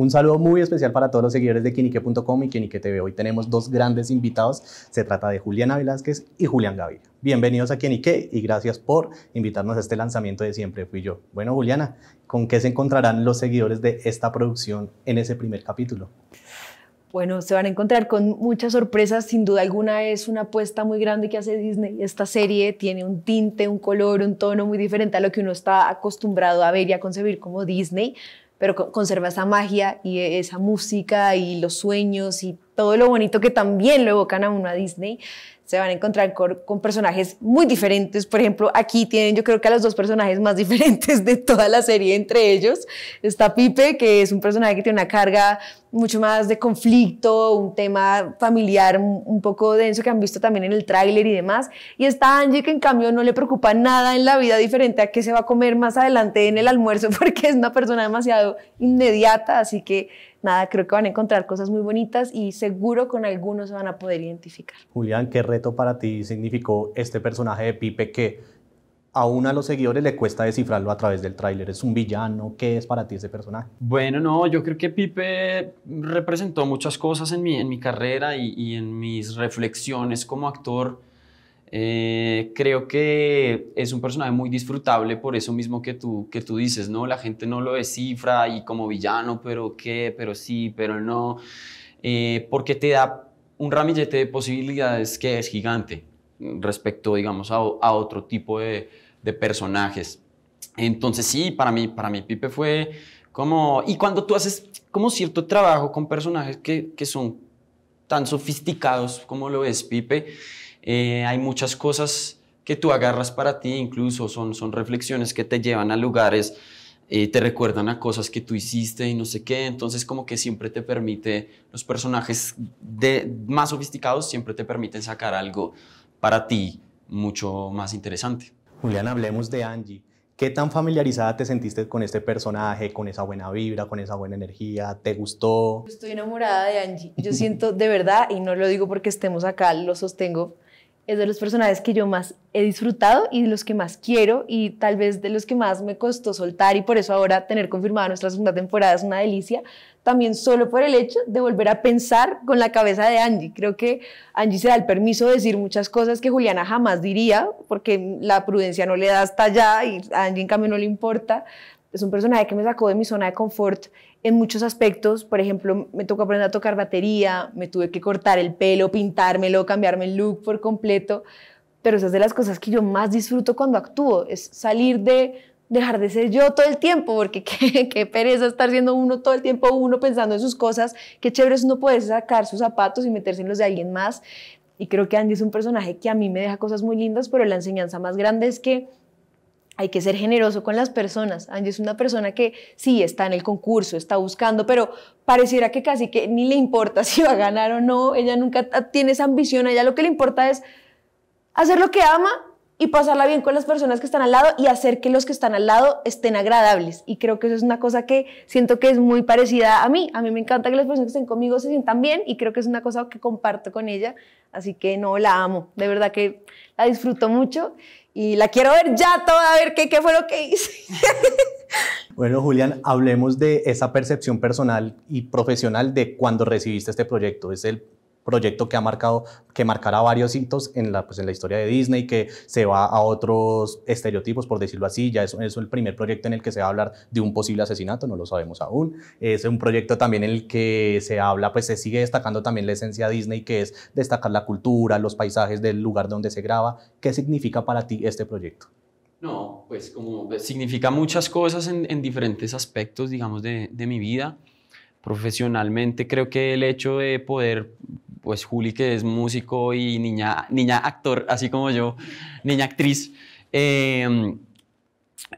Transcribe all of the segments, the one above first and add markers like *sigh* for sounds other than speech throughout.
Un saludo muy especial para todos los seguidores de Quinique.com y Quinique TV. Hoy tenemos dos grandes invitados. Se trata de Juliana Velázquez y Julián Gaviria. Bienvenidos a Quinique y gracias por invitarnos a este lanzamiento de Siempre Fui Yo. Bueno, Juliana, ¿con qué se encontrarán los seguidores de esta producción en ese primer capítulo? Bueno, se van a encontrar con muchas sorpresas, sin duda alguna es una apuesta muy grande que hace Disney. Esta serie tiene un tinte, un color, un tono muy diferente a lo que uno está acostumbrado a ver y a concebir como Disney pero conserva esa magia y e-, esa música y los sueños y todo lo bonito que también lo evocan a uno a Disney, se van a encontrar con, personajes muy diferentes. Por ejemplo, aquí tienen yo creo que a los dos personajes más *laughs* diferentes de toda la serie entre ellos. Está Pipe, que es un personaje que tiene una carga mucho más de conflicto, un tema familiar un poco denso que han visto también en el tráiler y demás. Y está Angie, que en cambio no le preocupa nada en la vida diferente a qué se va a comer más adelante en el almuerzo, *laughs* porque es una persona demasiado inmediata, así que nada, creo que van a encontrar cosas muy bonitas y seguro con algunos se van a poder identificar. Julián, ¿qué reto para ti significó este personaje de Pipe que aún a los seguidores le cuesta descifrarlo a través del tráiler? ¿Es un villano? ¿Qué es para ti ese personaje? Bueno, no, yo creo que Pipe representó muchas cosas en mi, en mi carrera y, y en mis reflexiones como actor eh, creo que es un personaje muy disfrutable por eso mismo que tú, que tú dices, ¿no? La gente no lo descifra y como villano, pero qué, pero sí, pero no, eh, porque te da un ramillete de posibilidades que es gigante respecto, digamos, a, a otro tipo de, de, personajes. Entonces sí, para mí, para mí Pipe fue como... Y cuando tú haces como cierto trabajo con personajes que, que son tan sofisticados como lo es Pipe, eh, hay muchas cosas que tú agarras para ti, incluso son, son reflexiones que te llevan a lugares, eh, te recuerdan a cosas que tú hiciste y no sé qué, entonces como que siempre te permite, los personajes de, más sofisticados siempre te permiten sacar algo para ti mucho más interesante. Julián, hablemos de Angie. ¿Qué tan familiarizada te sentiste con este personaje, con esa buena vibra, con esa buena energía? ¿Te gustó? Estoy enamorada de Angie. Yo siento de verdad, y no lo digo porque estemos acá, lo sostengo, es de los personajes que yo más he disfrutado y de los que más quiero y tal vez de los que más me costó soltar y por eso ahora tener confirmada nuestra segunda temporada es una delicia, también solo por el hecho de volver a pensar con la cabeza de Angie. Creo que Angie se da el permiso de decir muchas cosas que Juliana jamás diría porque la prudencia no le da hasta allá y a Angie en cambio no le importa. Es un personaje que me sacó de mi zona de confort en muchos aspectos. Por ejemplo, me tocó aprender a tocar batería, me tuve que cortar el pelo, pintármelo, cambiarme el look por completo. Pero esas es de las cosas que yo más disfruto cuando actúo, es salir de dejar de ser yo todo el tiempo, porque *laughs* qué, qué, pereza estar siendo uno todo el tiempo uno pensando en sus cosas, qué chévere es uno poder sacar sus zapatos y meterse en los de alguien más. Y creo que Andy es un personaje que a mí me deja cosas muy lindas, pero la enseñanza más grande es que hay que ser generoso con las personas. Angie es una persona que sí está en el concurso, está buscando, pero pareciera que casi que ni le importa *laughs* si va a ganar o no. Ella nunca tiene esa ambición. A ella lo que le importa es hacer lo que ama y pasarla bien con las personas que están al lado y hacer que los que están al lado estén agradables. Y creo que eso es una cosa que siento que es muy parecida a mí. A mí me encanta que las personas que estén conmigo se sientan bien y creo que es una cosa que comparto con ella. Así que no, la amo. De verdad que la disfruto mucho y la quiero ver ya toda, a ver qué, qué fue lo que hice. *laughs* bueno, Julián, hablemos de esa percepción personal y profesional de cuando recibiste este proyecto. Es el proyecto que ha marcado, que marcará varios hitos en la, pues en la historia de Disney, que se va a otros estereotipos, por decirlo así, ya es, es el primer proyecto en el que se va a hablar de un posible asesinato, no lo sabemos aún, es un proyecto también en el que se habla, pues se sigue destacando también la esencia Disney, que es destacar la cultura, los paisajes del lugar donde se graba, ¿qué significa para ti este proyecto? No, pues como significa muchas cosas en, diferentes aspectos, digamos, de, de mi vida. Profesionalmente creo que el hecho de poder, pues Juli que es músico y niña, niña actor, así como yo, niña actriz, em,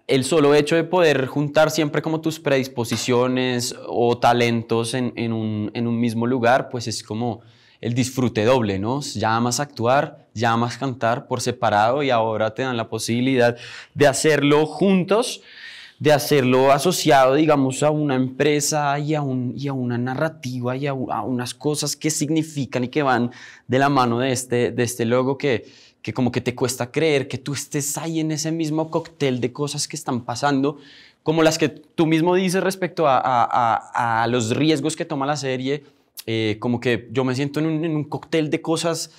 el solo hecho de poder juntar siempre como tus predisposiciones o talentos en, un, en, un, mismo lugar, pues es como el disfrute doble, ¿no? Ya amas actuar, ya amas cantar por separado y ahora te dan la posibilidad de hacerlo juntos de hacerlo asociado, digamos, a una empresa y a, y a una narrativa y a, unas cosas que significan y que van de la mano de este, de este logo que, como que te cuesta creer que tú estés ahí en ese mismo cóctel de cosas que están pasando, como las que tú mismo dices respecto a, los riesgos que toma la serie, eh, como que yo me siento en un, en un, cóctel de cosas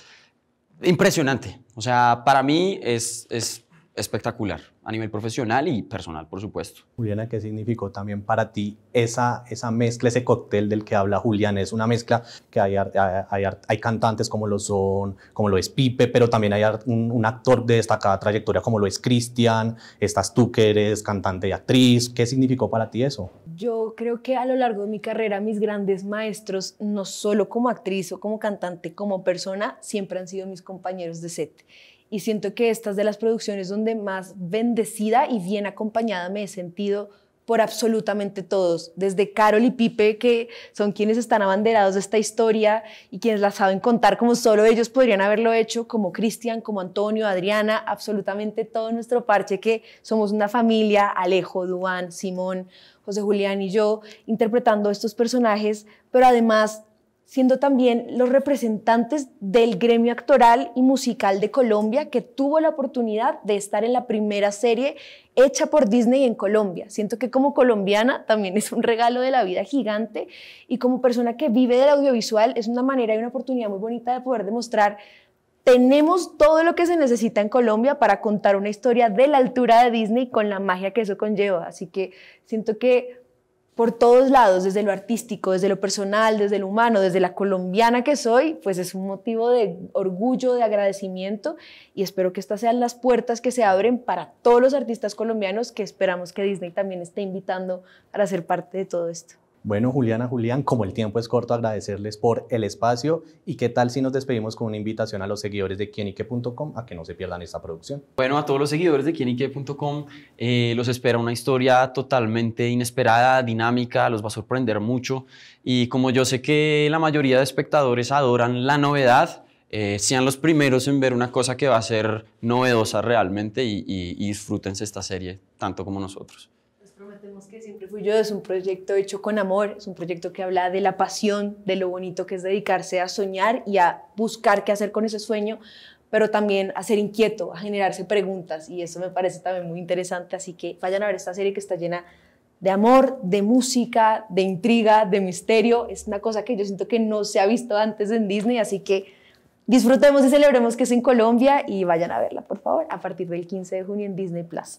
impresionante. O sea, para mí es, es espectacular a nivel profesional y personal, por supuesto. Juliana, ¿qué significó también para ti esa, esa mezcla, ese cóctel del que habla Julián? Es una mezcla que hay, hay, cantantes como lo son, como lo es Pipe, pero también hay un, actor de destacada trayectoria como lo es Cristian, estás tú que eres cantante y actriz. ¿Qué significó para ti eso? Yo creo que a lo largo de mi carrera mis grandes maestros, no solo como actriz o como cantante, como persona, siempre han sido mis compañeros de set y siento que esta es de las producciones donde más bendecida y bien acompañada me he sentido por absolutamente todos, desde Carol y Pipe, que son quienes están abanderados de esta historia y quienes la saben contar como solo ellos podrían haberlo hecho, como Cristian, como Antonio, Adriana, absolutamente todo nuestro parche, que somos una familia, Alejo, Duan, Simón, José Julián y yo, interpretando estos personajes, pero además siendo también los representantes del gremio actoral y musical de Colombia que tuvo la oportunidad de estar en la primera serie hecha por Disney en Colombia. Siento que como colombiana también es un regalo de la vida gigante y como persona que vive del audiovisual es una manera y una oportunidad muy bonita de poder demostrar tenemos todo lo que se necesita en Colombia para contar una historia de la altura de Disney con la magia que eso conlleva. Así que siento que por todos lados, desde lo artístico, desde lo personal, desde lo humano, desde la colombiana que soy, pues es un motivo de orgullo, de agradecimiento y espero que estas sean las puertas que se abren para todos los artistas colombianos que esperamos que Disney también esté invitando para ser parte de todo esto. Bueno, Juliana, Julián, como el tiempo es corto, agradecerles por el espacio y qué tal si nos despedimos con una invitación a los seguidores de quienique.com a que no se pierdan esta producción. Bueno, a todos los seguidores de quienique.com eh, los espera una historia totalmente inesperada, dinámica, los va a sorprender mucho y como yo sé que la mayoría de espectadores adoran la novedad, eh, sean los primeros en ver una cosa que va a ser novedosa realmente y, y, y disfrútense esta serie tanto como nosotros que siempre fui yo, es un proyecto hecho con amor, es un proyecto que habla de la pasión, de lo bonito que es dedicarse a soñar y a buscar qué hacer con ese sueño, pero también a ser inquieto, a generarse preguntas y eso me parece también muy interesante, así que vayan a ver esta serie que está llena de amor, de música, de intriga, de misterio, es una cosa que yo siento que no se ha visto antes en Disney, así que disfrutemos y celebremos que es en Colombia y vayan a verla, por favor, a partir del 15 de junio en Disney Plus.